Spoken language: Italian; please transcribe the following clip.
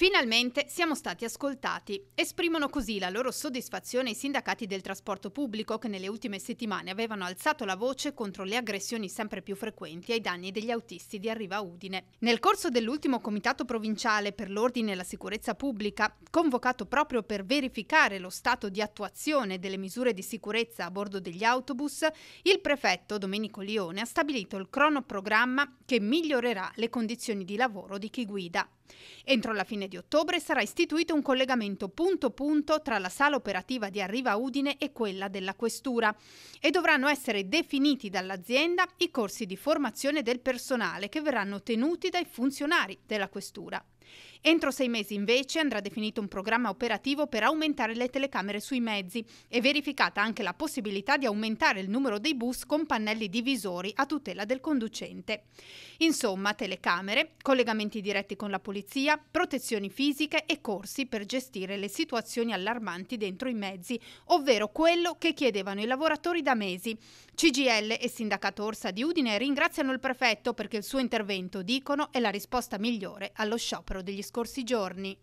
Finalmente siamo stati ascoltati. Esprimono così la loro soddisfazione i sindacati del trasporto pubblico che nelle ultime settimane avevano alzato la voce contro le aggressioni sempre più frequenti ai danni degli autisti di Arriva Udine. Nel corso dell'ultimo comitato provinciale per l'ordine e la sicurezza pubblica, convocato proprio per verificare lo stato di attuazione delle misure di sicurezza a bordo degli autobus, il prefetto Domenico Lione ha stabilito il cronoprogramma che migliorerà le condizioni di lavoro di chi guida. Entro la fine di ottobre sarà istituito un collegamento punto-punto tra la sala operativa di Arriva Udine e quella della Questura e dovranno essere definiti dall'azienda i corsi di formazione del personale che verranno tenuti dai funzionari della Questura. Entro sei mesi invece andrà definito un programma operativo per aumentare le telecamere sui mezzi e verificata anche la possibilità di aumentare il numero dei bus con pannelli divisori a tutela del conducente. Insomma, telecamere, collegamenti diretti con la polizia, protezioni fisiche e corsi per gestire le situazioni allarmanti dentro i mezzi, ovvero quello che chiedevano i lavoratori da mesi. CGL e Sindacato Orsa di Udine ringraziano il prefetto perché il suo intervento, dicono, è la risposta migliore allo sciopero sciopero degli scorsi giorni